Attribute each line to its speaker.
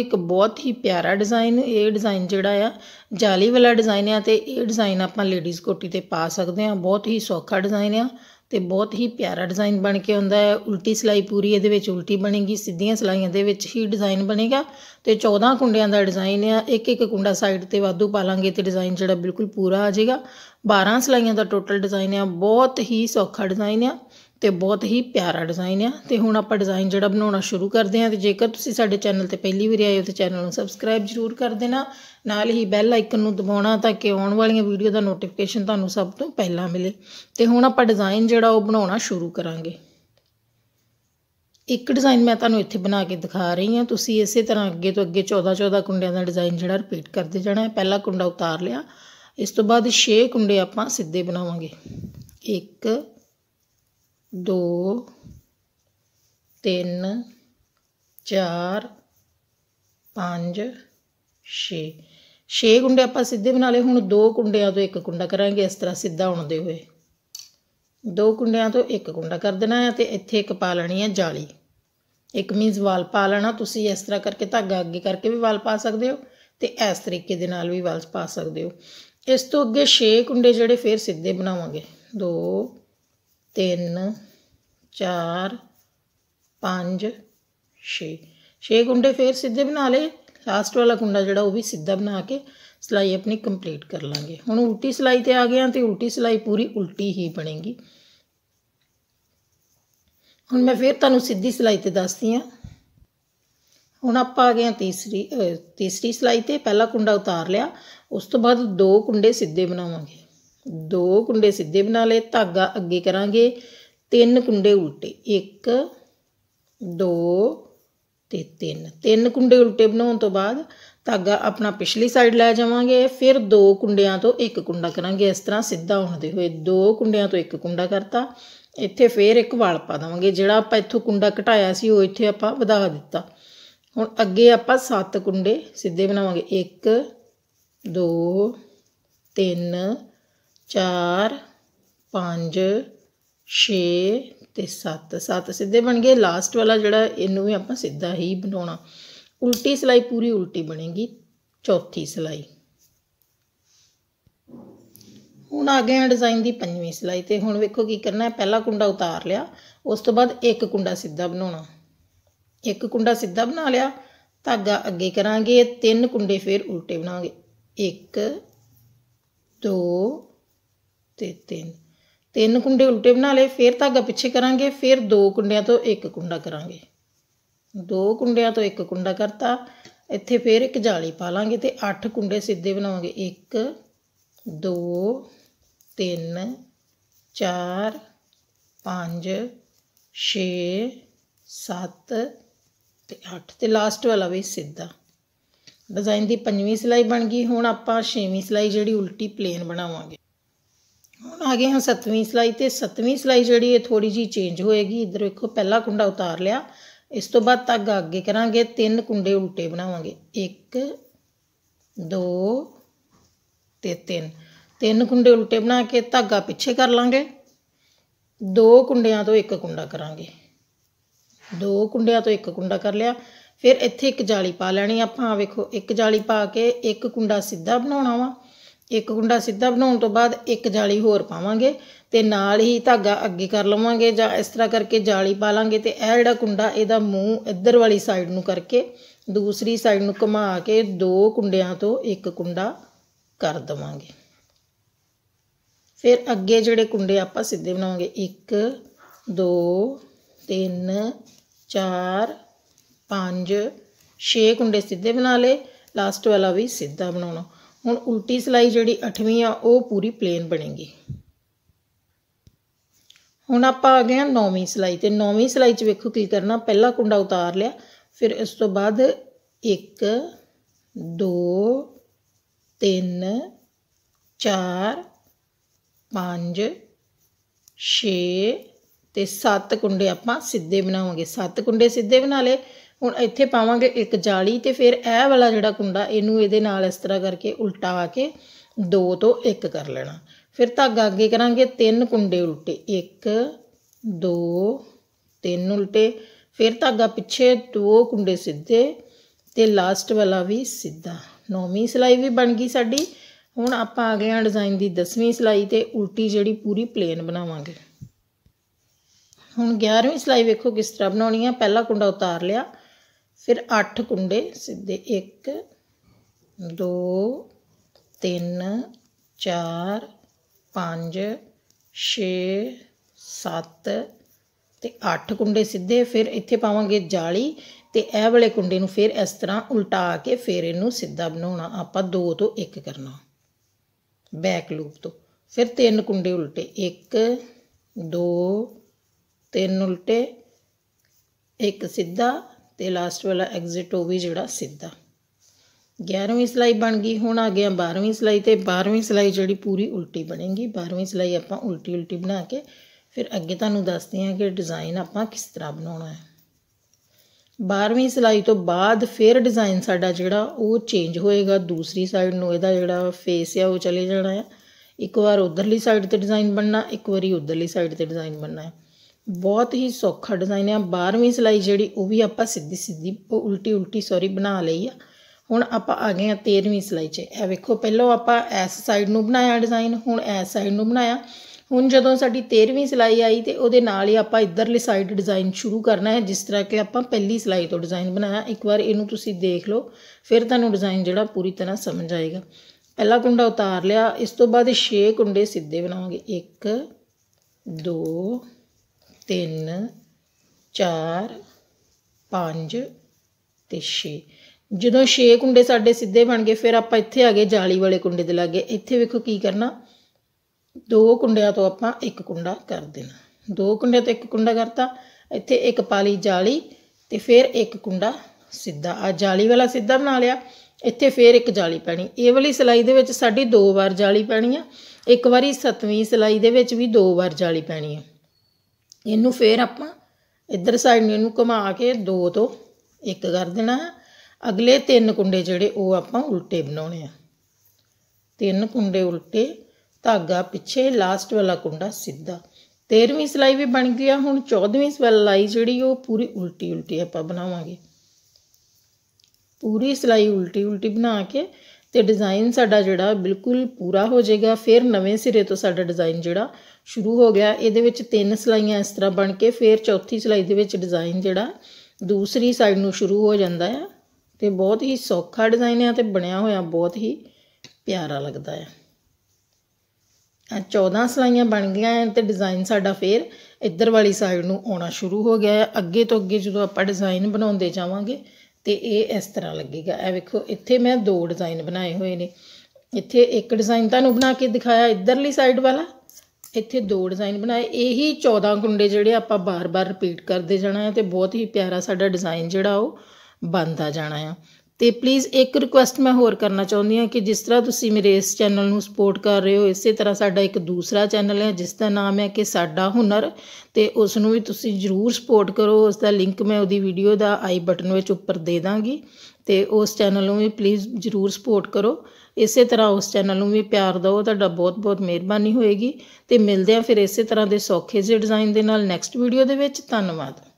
Speaker 1: ਇੱਕ ਬਹੁਤ ਹੀ ਪਿਆਰਾ ਡਿਜ਼ਾਈਨ ਇਹ ਡਿਜ਼ਾਈਨ ਜਿਹੜਾ ਆ ਜਾਲੀ ਵਾਲਾ ਡਿਜ਼ਾਈਨ ਆ ਤੇ ਇਹ ਡਿਜ਼ਾਈਨ ਆਪਾਂ ਲੇਡੀਜ਼ ਕੋਟੀ ਤੇ ਪਾ ਸਕਦੇ ਆ ਬਹੁਤ ਹੀ ਸੌਖਾ ਡਿਜ਼ਾਈਨ ਆ ਤੇ ਬਹੁਤ ਹੀ ਪਿਆਰਾ ਡਿਜ਼ਾਈਨ ਬਣ ਕੇ ਆਉਂਦਾ ਹੈ ਉਲਟੀ ਸਿਲਾਈ ਪੂਰੀ ਇਹਦੇ ਵਿੱਚ ਉਲਟੀ ਬਣੇਗੀ ਸਿੱਧੀਆਂ ਸਿਲਾਈਆਂ ਦੇ ਵਿੱਚ ਹੀ ਡਿਜ਼ਾਈਨ ਬਣੇਗਾ ਤੇ 14 ਕੁੰਡਿਆਂ ਦਾ ਡਿਜ਼ਾਈਨ ਆ ਇੱਕ ਇੱਕ ਕੁੰਡਾ ਸਾਈਡ ਤੇ ਵਾਧੂ ਪਾ ਲਾਂਗੇ ਤੇ ਡਿਜ਼ਾਈਨ ਜਿਹੜਾ ਬਿਲਕੁਲ ਪੂਰਾ ਆ ਜਾਏਗਾ 12 ਸਿਲਾਈਆਂ ਦਾ ਟੋਟਲ ਡਿਜ਼ਾਈਨ ਆ ਬਹੁਤ ਹੀ ਸੌਖਾ ਡਿਜ਼ਾਈਨ ਆ ਤੇ ਬਹੁਤ ਹੀ ਪਿਆਰਾ ਡਿਜ਼ਾਈਨ ਆ ਤੇ ਹੁਣ ਆਪਾਂ ਡਿਜ਼ਾਈਨ ਜਿਹੜਾ ਬਣਾਉਣਾ ਸ਼ੁਰੂ ਕਰਦੇ ਹਾਂ ਤੇ ਜੇਕਰ ਤੁਸੀਂ ਸਾਡੇ ਚੈਨਲ 'ਤੇ ਪਹਿਲੀ ਵਾਰ ਆਏ ਹੋ ਤਾਂ ਚੈਨਲ ਨੂੰ ਸਬਸਕ੍ਰਾਈਬ ਜ਼ਰੂਰ ਕਰ ਦੇਣਾ ਨਾਲ ਹੀ ਬੈਲ ਆਈਕਨ ਨੂੰ ਦਬਾਉਣਾ ਤਾਂ ਕਿ ਆਉਣ ਵਾਲੀਆਂ ਵੀਡੀਓ ਦਾ ਨੋਟੀਫਿਕੇਸ਼ਨ ਤੁਹਾਨੂੰ ਸਭ ਤੋਂ ਪਹਿਲਾਂ ਮਿਲੇ ਤੇ ਹੁਣ ਆਪਾਂ ਡਿਜ਼ਾਈਨ ਜਿਹੜਾ ਉਹ ਬਣਾਉਣਾ ਸ਼ੁਰੂ ਕਰਾਂਗੇ ਇੱਕ ਡਿਜ਼ਾਈਨ ਮੈਂ ਤੁਹਾਨੂੰ ਇੱਥੇ ਬਣਾ ਕੇ ਦਿਖਾ ਰਹੀ ਹਾਂ ਤੁਸੀਂ ਇਸੇ ਤਰ੍ਹਾਂ ਅੱਗੇ ਤੋਂ ਅੱਗੇ 14 14 ਕੁੰਡਿਆਂ ਦਾ ਡਿਜ਼ਾਈਨ ਜਿਹੜਾ ਰਿਪੀਟ ਕਰਦੇ ਜਾਣਾ ਹੈ ਪਹਿਲਾ ਕੁੰਡਾ ਉਤਾਰ ਲਿਆ ਇਸ ਤੋਂ ਬਾਅਦ 6 ਕੁੰਡੇ ਆਪਾਂ ਸਿੱਧੇ ਬਣਾਵਾਂਗੇ 1 ਦੋ ਤਿੰਨ ਚਾਰ ਪੰਜ ਛੇ ਛੇ ਕੁੰਡੇ ਆਪਾਂ ਸਿੱਧੇ ਬਣਾ ਲਏ ਹੁਣ ਦੋ ਕੁੰਡਿਆਂ ਤੋਂ ਇੱਕ ਕੁੰਡਾ ਕਰਾਂਗੇ ਇਸ ਤਰ੍ਹਾਂ ਸਿੱਧਾ ਹੁੰਦੇ ਹੋਏ ਦੋ ਕੁੰਡਿਆਂ ਤੋਂ ਇੱਕ ਕੁੰਡਾ ਕਰ ਦੇਣਾ ਹੈ ਤੇ ਇੱਥੇ ਇੱਕ ਪਾ ਲੈਣੀ ਹੈ ਜਾਲੀ ਇੱਕ ਮੀਨਸ ਵਾਲ ਪਾ ਲੈਣਾ ਤੁਸੀਂ ਇਸ ਤਰ੍ਹਾਂ ਕਰਕੇ ਧਾਗਾ ਅੱਗੇ ਕਰਕੇ ਵੀ ਵਾਲ ਪਾ ਸਕਦੇ ਹੋ ਤੇ ਇਸ ਤਰੀਕੇ ਦੇ ਨਾਲ ਵੀ ਵਾਲ ਪਾ ਸਕਦੇ ਹੋ ਇਸ ਤੋਂ ਅੱਗੇ 6 ਕੁੰਡੇ ਜਿਹੜੇ ਫੇਰ ਸਿੱਧੇ ਬਣਾਵਾਂਗੇ 2 ਤਿੰਨ ਚਾਰ ਪੰਜ ਛੇ ਛੇ ਕੁੰਡੇ ਫੇਰ ਸਿੱਧੇ ਬਣਾ ਲਏ ਲਾਸਟ ਵਾਲਾ ਕੁੰਡਾ ਜਿਹੜਾ ਉਹ ਵੀ ਸਿੱਧਾ ਬਣਾ ਕੇ ਸਲਾਈ ਆਪਣੀ ਕੰਪਲੀਟ ਕਰ ਲਾਂਗੇ ਹੁਣ ਉਲਟੀ ਸਲਾਈ ਤੇ ਆ ਗਏ ਹਾਂ ਤੇ ਉਲਟੀ ਸਲਾਈ ਪੂਰੀ ਉਲਟੀ ਹੀ ਬਣੇਗੀ ਹੁਣ ਮੈਂ ਫੇਰ ਤੁਹਾਨੂੰ ਸਿੱਧੀ ਸਲਾਈ ਤੇ ਦੱਸਦੀ ਹਾਂ ਹੁਣ ਆਪਾਂ ਆ ਗਏ ਹਾਂ ਤੀਸਰੀ ਤੀਸਰੀ ਸਲਾਈ ਤੇ ਪਹਿਲਾ ਕੁੰਡਾ ਉਤਾਰ ਲਿਆ ਉਸ ਤੋਂ ਬਾਅਦ ਦੋ ਕੁੰਡੇ ਸਿੱਧੇ ਬਣਾਵਾਂਗੇ ਦੋ ਕੁੰਡੇ ਸਿੱਧੇ ਬਣਾ ਲਏ ਧਾਗਾ ਅੱਗੇ ਕਰਾਂਗੇ ਤਿੰਨ ਕੁੰਡੇ ਉਲਟੇ 1 2 ਤੇ 3 ਤਿੰਨ ਕੁੰਡੇ ਉਲਟੇ ਬਣਾਉਣ ਤੋਂ ਬਾਅਦ ਧਾਗਾ ਆਪਣਾ ਪਿਛਲੀ ਸਾਈਡ ਲੈ ਜਾਵਾਂਗੇ ਫਿਰ ਦੋ ਕੁੰਡਿਆਂ ਤੋਂ ਇੱਕ ਕੁੰਡਾ ਕਰਾਂਗੇ ਇਸ ਤਰ੍ਹਾਂ ਸਿੱਧਾ ਹੁੰਦੇ ਹੋਏ ਦੋ ਕੁੰਡਿਆਂ ਤੋਂ ਇੱਕ ਕੁੰਡਾ ਕਰਤਾ ਇੱਥੇ ਫੇਰ ਇੱਕ ਵਾਲ ਪਾ ਦਵਾਂਗੇ ਜਿਹੜਾ ਆਪਾਂ ਇੱਥੋਂ ਕੁੰਡਾ ਘਟਾਇਆ ਸੀ ਉਹ ਇੱਥੇ ਆਪਾਂ ਵਧਾ ਦਿੱਤਾ ਹੁਣ ਅੱਗੇ ਆਪਾਂ 7 ਕੁੰਡੇ ਸਿੱਧੇ ਬਣਾਵਾਂਗੇ 1 2 3 ਚਾਰ ਪੰਜ ਛੇ ਤੇ ਸੱਤ ਸੱਤ ਸਿੱਧੇ ਬਣ ਗਏ ਲਾਸਟ ਵਾਲਾ ਜਿਹੜਾ ਇਹਨੂੰ ਵੀ ਆਪਾਂ ਸਿੱਧਾ ਹੀ ਬਣਾਉਣਾ ਉਲਟੀ ਸਲਾਈ ਪੂਰੀ ਉਲਟੀ ਬਣੇਗੀ ਚੌਥੀ ਸਲਾਈ ਹੁਣ ਆ ਗਏ ਆ ਡਿਜ਼ਾਈਨ ਦੀ ਪੰਜਵੀਂ ਸਲਾਈ ਤੇ ਹੁਣ ਵੇਖੋ ਕੀ ਕਰਨਾ ਹੈ ਪਹਿਲਾ ਕੁੰਡਾ ਉਤਾਰ ਲਿਆ ਉਸ ਤੋਂ ਬਾਅਦ ਇੱਕ ਕੁੰਡਾ ਸਿੱਧਾ ਬਣਾਉਣਾ ਇੱਕ ਕੁੰਡਾ ਸਿੱਧਾ ਬਣਾ ਲਿਆ ਧਾਗਾ ਅੱਗੇ ਕਰਾਂਗੇ ਤਿੰਨ ਕੁੰਡੇ ਫੇਰ ਉਲਟੇ ਬਣਾਵਾਂਗੇ 1 2 ਤੇ ਤਿੰਨ ਤਿੰਨ ਕੁੰਡੇ ਉਲਟੇ ਬਣਾ ਲਏ ਫਿਰ ਧਾਗਾ ਪਿੱਛੇ ਕਰਾਂਗੇ ਫਿਰ ਦੋ ਕੁੰਡਿਆਂ ਤੋਂ ਇੱਕ ਕੁੰਡਾ ਕਰਾਂਗੇ ਦੋ ਕੁੰਡਿਆਂ ਤੋਂ ਇੱਕ ਕੁੰਡਾ ਕਰਤਾ ਇੱਥੇ ਫਿਰ ਇੱਕ ਜਾਲੀ ਪਾ ਲਾਂਗੇ ਤੇ 8 ਕੁੰਡੇ ਸਿੱਧੇ ਬਣਾਵਾਂਗੇ 1 2 3 4 5 6 7 ਤੇ 8 ਤੇ ਲਾਸਟ ਵਾਲਾ ਵੀ ਸਿੱਧਾ ਡਿਜ਼ਾਈਨ ਦੀ ਪੰਜਵੀਂ ਸਿਲਾਈ ਬਣ ਗਈ ਹੁਣ ਆਪਾਂ ਛੇਵੀਂ ਸਿਲਾਈ ਜਿਹੜੀ ਉਲਟੀ ਪਲੇਨ ਬਣਾਵਾਂਗੇ ਆ ਗਏ ਹਾਂ 7ਵੀਂ ਸਲਾਈ ਤੇ 7ਵੀਂ ਸਲਾਈ ਜਿਹੜੀ ਇਹ ਥੋੜੀ ਜੀ ਚੇਂਜ ਹੋਏਗੀ ਇਧਰ ਵੇਖੋ ਪਹਿਲਾ ਕੁੰਡਾ ਉਤਾਰ ਲਿਆ ਇਸ ਤੋਂ ਬਾਅਦ ਧਾਗਾ ਅੱਗੇ ਕਰਾਂਗੇ ਤਿੰਨ ਕੁੰਡੇ ਉਲਟੇ ਬਣਾਵਾਂਗੇ 1 2 ਤੇ 3 ਤਿੰਨ ਕੁੰਡੇ ਉਲਟੇ ਬਣਾ ਕੇ ਧਾਗਾ ਪਿੱਛੇ ਕਰ ਲਾਂਗੇ ਦੋ ਕੁੰਡਿਆਂ ਤੋਂ ਇੱਕ ਕੁੰਡਾ ਕਰਾਂਗੇ ਦੋ ਕੁੰਡਿਆਂ ਤੋਂ ਇੱਕ ਕੁੰਡਾ ਕਰ ਲਿਆ ਫਿਰ ਇੱਥੇ ਇੱਕ ਜਾਲੀ ਪਾ ਲੈਣੀ ਆਪਾਂ ਵੇਖੋ ਇੱਕ ਜਾਲੀ ਪਾ ਕੇ ਇੱਕ ਕੁੰਡਾ ਸਿੱਧਾ ਬਣਾਉਣਾ ਵਾ ਇੱਕ ਕੁੰਡਾ ਸਿੱਧਾ ਬਣਾਉਣ ਤੋਂ ਬਾਅਦ ਇੱਕ ਜਾਲੀ ਹੋਰ ਪਾਵਾਂਗੇ ਤੇ ਨਾਲ ਹੀ ਧਾਗਾ ਅੱਗੇ ਕਰ ਲਵਾਂਗੇ ਜਾਂ ਇਸ ਤਰ੍ਹਾਂ ਕਰਕੇ ਜਾਲੀ ਪਾ ਲਾਂਗੇ ਤੇ ਇਹ ਜਿਹੜਾ ਕੁੰਡਾ ਇਹਦਾ ਮੂੰਹ ਇੱਧਰ ਵਾਲੀ ਸਾਈਡ ਨੂੰ ਕਰਕੇ ਦੂਸਰੀ ਸਾਈਡ ਨੂੰ ਘੁਮਾ ਕੇ ਦੋ ਕੁੰਡਿਆਂ ਤੋਂ ਇੱਕ ਕੁੰਡਾ ਕਰ ਦਵਾਂਗੇ ਫਿਰ ਅੱਗੇ ਜਿਹੜੇ ਕੁੰਡੇ ਆਪਾਂ ਸਿੱਧੇ ਬਣਾਵਾਂਗੇ 1 2 3 4 5 6 ਕੁੰਡੇ ਸਿੱਧੇ ਬਣਾ ਲੇ ਲਾਸਟ ਵਾਲਾ ਵੀ ਸਿੱਧਾ ਬਣਾਉਣਾ ਹੁਣ ਉਲਟੀ ਸਲਾਈ ਜਿਹੜੀ 8ਵੀਂ ਆ ਉਹ ਪੂਰੀ ਪਲੇਨ ਬਣੇਗੀ ਹੁਣ ਆਪਾਂ ਆ ਗਏ ਆ 9ਵੀਂ ਸਲਾਈ ਤੇ 9ਵੀਂ ਸਲਾਈ 'ਚ ਵੇਖੋ ਕੀ ਕਰਨਾ ਪਹਿਲਾ ਕੁੰਡਾ ਉਤਾਰ ਲਿਆ ਫਿਰ ਇਸ ਤੋਂ ਬਾਅਦ 1 2 3 4 5 6 ਤੇ 7 ਕੁੰਡੇ ਆਪਾਂ ਸਿੱਧੇ ਬਣਾਵਾਂਗੇ 7 ਕੁੰਡੇ ਸਿੱਧੇ ਬਣਾ ਲਏ ਹੁਣ ਇੱਥੇ ਪਾਵਾਂਗੇ ਇੱਕ ਜਾਲੀ ਤੇ ਫਿਰ ਇਹ ਵਾਲਾ ਜਿਹੜਾ ਕੁੰਡਾ ਇਹਨੂੰ ਇਹਦੇ ਨਾਲ ਇਸ ਤਰ੍ਹਾਂ ਕਰਕੇ ਉਲਟਾ ਕੇ 2 ਤੋਂ 1 ਕਰ ਲੈਣਾ ਫਿਰ ਧਾਗਾ ਅੱਗੇ ਕਰਾਂਗੇ ਤਿੰਨ ਕੁੰਡੇ ਉਲਟੇ 1 2 3 ਉਲਟੇ ਫਿਰ ਧਾਗਾ ਪਿੱਛੇ ਦੋ ਕੁੰਡੇ ਸਿੱਧੇ ਤੇ ਲਾਸਟ ਵਾਲਾ ਵੀ ਸਿੱਧਾ ਨੌਵੀਂ ਸਿਲਾਈ ਵੀ ਬਣ ਗਈ ਸਾਡੀ ਹੁਣ ਆਪਾਂ ਆ ਗਏ ਹਾਂ ਡਿਜ਼ਾਈਨ ਦੀ 10ਵੀਂ ਸਿਲਾਈ ਤੇ ਉਲਟੀ ਜਿਹੜੀ ਪੂਰੀ ਪਲੇਨ ਬਣਾਵਾਂਗੇ ਹੁਣ 11ਵੀਂ ਸਿਲਾਈ ਵੇਖੋ ਕਿਸ ਤਰ੍ਹਾਂ ਬਣਾਉਣੀ ਆ ਪਹਿਲਾ ਕੁੰਡਾ ਉਤਾਰ ਲਿਆ ਫਿਰ 8 ਕੁੰਡੇ ਸਿੱਧੇ 1 2 3 4 5 6 7 ਤੇ 8 ਕੁੰਡੇ ਸਿੱਧੇ ਫਿਰ ਇੱਥੇ ਪਾਵਾਂਗੇ ਜਾਲੀ ਤੇ ਇਹ ਵਾਲੇ ਕੁੰਡੇ ਨੂੰ ਫਿਰ ਇਸ ਤਰ੍ਹਾਂ ਉਲਟਾ ਕੇ ਫਿਰ ਇਹਨੂੰ ਸਿੱਧਾ ਬਣਾਉਣਾ ਆਪਾਂ 2 ਤੋਂ 1 ਕਰਨਾ ਬੈਕ ਲੂਪ ਤੋਂ ਫਿਰ ਤਿੰਨ ਕੁੰਡੇ ਉਲਟੇ 1 2 ਤਿੰਨ ਉਲਟੇ ਇੱਕ ਸਿੱਧਾ ਤੇ ਲਾਸਟ ਵਾਲਾ ਐਗਜ਼ਿਟ ਉਹ ਵੀ ਜਿਹੜਾ ਸਿੱਧਾ 11ਵੀਂ ਸਲਾਈ ਬਣ ਗਈ ਹੁਣ ਆ ਗਿਆ 12ਵੀਂ ਸਲਾਈ ਤੇ 12ਵੀਂ ਸਲਾਈ ਜਿਹੜੀ ਪੂਰੀ ਉਲਟੀ ਬਣੇਗੀ 12ਵੀਂ ਸਲਾਈ ਆਪਾਂ ਉਲਟੀ ਉਲਟੀ ਬਣਾ ਕੇ ਫਿਰ ਅੱਗੇ ਤੁਹਾਨੂੰ ਦੱਸਦੇ ਹਾਂ ਕਿ ਡਿਜ਼ਾਈਨ ਆਪਾਂ ਕਿਸ ਤਰ੍ਹਾਂ ਬਣਾਉਣਾ ਹੈ 12ਵੀਂ ਸਲਾਈ ਤੋਂ ਬਾਅਦ ਫਿਰ ਡਿਜ਼ਾਈਨ ਸਾਡਾ ਜਿਹੜਾ ਉਹ ਚੇਂਜ ਹੋਏਗਾ ਦੂਸਰੀ ਸਾਈਡ ਨੂੰ ਇਹਦਾ ਜਿਹੜਾ ਫੇਸ ਆ ਉਹ ਚਲੇ ਜਾਣਾ ਹੈ ਇੱਕ ਵਾਰ ਉਧਰਲੀ ਸਾਈਡ ਤੇ ਡਿਜ਼ਾਈਨ ਬਣਨਾ ਇੱਕ ਵਾਰੀ ਉਧਰਲੀ ਸਾਈਡ ਤੇ ਡਿਜ਼ਾਈਨ ਬਣਨਾ ਹੈ ਬਹੁਤ ਹੀ ਸੌਖਾ ਡਿਜ਼ਾਈਨ ਆ 12ਵੀਂ ਸਲਾਈ ਜਿਹੜੀ ਉਹ ਵੀ ਆਪਾਂ ਸਿੱਧੀ ਸਿੱਧੀ ਉਲਟੀ ਉਲਟੀ ਸੌਰੀ ਬਣਾ ਲਈ ਆ ਹੁਣ ਆਪਾਂ ਆ ਗਏ ਆ 13ਵੀਂ ਸਲਾਈ 'ਚ ਇਹ ਵੇਖੋ ਪਹਿਲਾਂ ਆਪਾਂ ਇਸ ਸਾਈਡ ਨੂੰ ਬਣਾਇਆ ਡਿਜ਼ਾਈਨ ਹੁਣ ਇਸ ਸਾਈਡ ਨੂੰ ਬਣਾਇਆ ਹੁਣ ਜਦੋਂ ਸਾਡੀ 13ਵੀਂ ਸਲਾਈ ਆਈ ਤੇ ਉਹਦੇ ਨਾਲ ਹੀ ਆਪਾਂ ਇਧਰਲੇ ਸਾਈਡ ਡਿਜ਼ਾਈਨ ਸ਼ੁਰੂ ਕਰਨਾ ਹੈ ਜਿਸ ਤਰ੍ਹਾਂ ਕਿ ਆਪਾਂ ਪਹਿਲੀ ਸਲਾਈ ਤੋਂ ਡਿਜ਼ਾਈਨ ਬਣਾਇਆ ਇੱਕ ਵਾਰ ਇਹਨੂੰ ਤੁਸੀਂ ਦੇਖ ਲਓ ਫਿਰ ਤੁਹਾਨੂੰ ਡਿਜ਼ਾਈਨ ਜਿਹੜਾ ਪੂਰੀ ਤਰ੍ਹਾਂ ਸਮਝ ਆਏਗਾ ਪਹਿਲਾ ਕੁੰਡਾ ਉਤਾਰ ਲਿਆ ਇਸ ਤੋਂ ਬਾਅਦ 6 ਕੁੰਡੇ ਸਿੱਧੇ ਬਣਾਵਾਂਗੇ 1 2 ਤਿੰਨ ਚਾਰ ਪੰਜ ਤੇ ਛੇ ਜਦੋਂ ਛੇ ਕੁੰਡੇ ਸਾਡੇ ਸਿੱਧੇ ਬਣ ਗਏ ਫਿਰ ਆਪਾਂ ਇੱਥੇ ਆ ਗਏ ਜਾਲੀ ਵਾਲੇ ਕੁੰਡੇ ਦੇ ਲੱਗੇ ਇੱਥੇ ਵੇਖੋ ਕੀ ਕਰਨਾ ਦੋ ਕੁੰਡਿਆਂ ਤੋਂ ਆਪਾਂ ਇੱਕ ਕੁੰਡਾ ਕਰ ਦੇਣਾ ਦੋ ਕੁੰਡਿਆਂ ਤੋਂ ਇੱਕ ਕੁੰਡਾ ਕਰਤਾ ਇੱਥੇ ਇੱਕ ਪਾਲੀ ਜਾਲੀ ਤੇ ਫਿਰ ਇੱਕ ਕੁੰਡਾ ਸਿੱਧਾ ਆ ਜਾਲੀ ਵਾਲਾ ਸਿੱਧਾ ਬਣਾ ਲਿਆ ਇੱਥੇ ਫਿਰ ਇੱਕ ਜਾਲੀ ਪੈਣੀ ਇਹ ਵਾਲੀ ਸਲਾਈ ਦੇ ਵਿੱਚ ਸਾਡੀ ਦੋ ਵਾਰ ਜਾਲੀ ਪੈਣੀ ਆ ਇੱਕ ਵਾਰੀ 7ਵੀਂ ਸਲਾਈ ਦੇ ਵਿੱਚ ਵੀ ਦੋ ਵਾਰ ਜਾਲੀ ਪੈਣੀ ਆ ਇਹਨੂੰ ਫੇਰ ਆਪਾਂ ਇੱਧਰ ਸਾਈਡ ਨੂੰ ਇਹਨੂੰ ਘੁਮਾ ਕੇ ਦੋ ਤੋਂ ਇੱਕ ਕਰ ਦੇਣਾ ਅਗਲੇ ਤਿੰਨ ਕੁੰਡੇ ਜਿਹੜੇ ਉਹ ਆਪਾਂ ਉਲਟੇ ਬਣਾਉਣੇ ਆ ਤਿੰਨ ਕੁੰਡੇ ਉਲਟੇ ਧਾਗਾ ਪਿੱਛੇ ਲਾਸਟ ਵਾਲਾ ਕੁੰਡਾ ਸਿੱਧਾ 13ਵੀਂ ਸਲਾਈ ਵੀ ਬਣ ਗਈ ਆ ਹੁਣ 14ਵੀਂ ਸਲਾਈ ਜਿਹੜੀ ਉਹ ਪੂਰੀ ਉਲਟੀ ਉਲਟੀ ਆਪਾਂ ਬਣਾਵਾਂਗੇ ਪੂਰੀ ਸਲਾਈ ਉਲਟੀ ਉਲਟੀ ਬਣਾ ਕੇ ਤੇ ਡਿਜ਼ਾਈਨ ਸਾਡਾ ਜਿਹੜਾ ਬਿਲਕੁਲ ਪੂਰਾ ਹੋ ਜਾਏਗਾ ਫਿਰ ਨਵੇਂ ਸਿਰੇ ਤੋਂ ਸਾਡਾ ਡਿਜ਼ਾਈਨ ਜਿਹੜਾ ਸ਼ੁਰੂ ਹੋ ਗਿਆ ਇਹਦੇ ਵਿੱਚ ਤਿੰਨ ਸਲਾਈਆਂ ਇਸ ਤਰ੍ਹਾਂ ਬਣ ਕੇ ਫਿਰ ਚੌਥੀ ਸਲਾਈ ਦੇ ਵਿੱਚ ਡਿਜ਼ਾਈਨ ਜਿਹੜਾ ਦੂਸਰੀ ਸਾਈਡ ਨੂੰ ਸ਼ੁਰੂ ਹੋ ਜਾਂਦਾ ਹੈ ਤੇ ਬਹੁਤ ਹੀ ਸੌਖਾ ਡਿਜ਼ਾਈਨ ਹੈ ਤੇ ਬਣਿਆ ਹੋਇਆ ਬਹੁਤ ਹੀ ਪਿਆਰਾ ਲੱਗਦਾ ਹੈ ਆ 14 ਸਲਾਈਆਂ ਬਣ ਗਈਆਂ ਹਨ ਤੇ ਡਿਜ਼ਾਈਨ ਸਾਡਾ ਫੇਰ ਇੱਧਰ ਵਾਲੀ ਸਾਈਡ ਨੂੰ ਆਉਣਾ ਸ਼ੁਰੂ ਹੋ ਗਿਆ ਹੈ ਅੱਗੇ ਤੋਂ ਅੱਗੇ ਜਦੋਂ ਆਪਾਂ ਡਿਜ਼ਾਈਨ ਬਣਾਉਂਦੇ ਜਾਵਾਂਗੇ ਤੇ ਇਹ ਇਸ ਤਰ੍ਹਾਂ ਲੱਗੇਗਾ ਇਹ ਵੇਖੋ ਇੱਥੇ ਮੈਂ ਦੋ ਡਿਜ਼ਾਈਨ ਬਣਾਏ ਹੋਏ ਨੇ ਇੱਥੇ ਇੱਕ ਡਿਜ਼ਾਈਨ ਤੁਹਾਨੂੰ ਬਣਾ ਕੇ ਦਿਖਾਇਆ ਇੱਧਰਲੀ ਸਾਈਡ ਵਾਲਾ ਇੱਥੇ ਦੋ ਡਿਜ਼ਾਈਨ ਬਣਾਏ ਇਹੀ 14 ਗੁੰਡੇ ਜਿਹੜੇ ਆਪਾਂ ਬਾਰ-ਬਾਰ ਰਿਪੀਟ ਕਰਦੇ ਜਾਣਾ ਹੈ ਤੇ ਬਹੁਤ ਹੀ ਪਿਆਰਾ ਸਾਡਾ ਡਿਜ਼ਾਈਨ ਜਿਹੜਾ ਉਹ ਬਣਦਾ ਜਾਣਾ ਹੈ ਤੇ ਪਲੀਜ਼ ਇੱਕ ਰਿਕੁਐਸਟ ਮੈਂ ਹੋਰ ਕਰਨਾ ਚਾਹੁੰਦੀ ਹਾਂ ਕਿ ਜਿਸ ਤਰ੍ਹਾਂ ਤੁਸੀਂ ਮੇਰੇ ਇਸ ਚੈਨਲ ਨੂੰ ਸਪੋਰਟ ਕਰ ਰਹੇ ਹੋ ਇਸੇ ਤਰ੍ਹਾਂ ਸਾਡਾ ਇੱਕ ਦੂਸਰਾ ਚੈਨਲ ਹੈ ਜਿਸ ਦਾ ਨਾਮ ਹੈ ਕਿ ਸਾਡਾ ਹੁਨਰ ਤੇ ਉਸ ਨੂੰ ਵੀ ਤੁਸੀਂ ਜਰੂਰ ਸਪੋਰਟ ਕਰੋ ਉਸ ਦਾ ਲਿੰਕ ਮੈਂ ਉਹਦੀ ਵੀਡੀਓ ਦਾ ਆਈ ਬਟਨ ਵਿੱਚ ਉੱਪਰ ਦੇ ਦਾਂਗੀ ਤੇ ਉਸ ਚੈਨਲ ਨੂੰ ਵੀ ਪਲੀਜ਼ ਜਰੂਰ ਸਪੋਰਟ ਕਰੋ ਇਸੇ ਤਰ੍ਹਾਂ ਉਸ ਚੈਨਲ ਨੂੰ ਵੀ ਪਿਆਰ ਦਿਓ ਤੁਹਾਡਾ ਬਹੁਤ-ਬਹੁਤ ਮਿਹਰਬਾਨੀ ਹੋਏਗੀ ਤੇ ਮਿਲਦੇ ਆ ਫਿਰ ਇਸੇ ਤਰ੍ਹਾਂ ਦੇ ਸੌਖੇ ਜਿਹੇ ਡਿਜ਼ਾਈਨ ਦੇ ਨਾਲ ਨੈਕਸਟ ਵੀਡੀਓ ਦੇ ਵਿੱਚ ਧੰਨਵਾਦ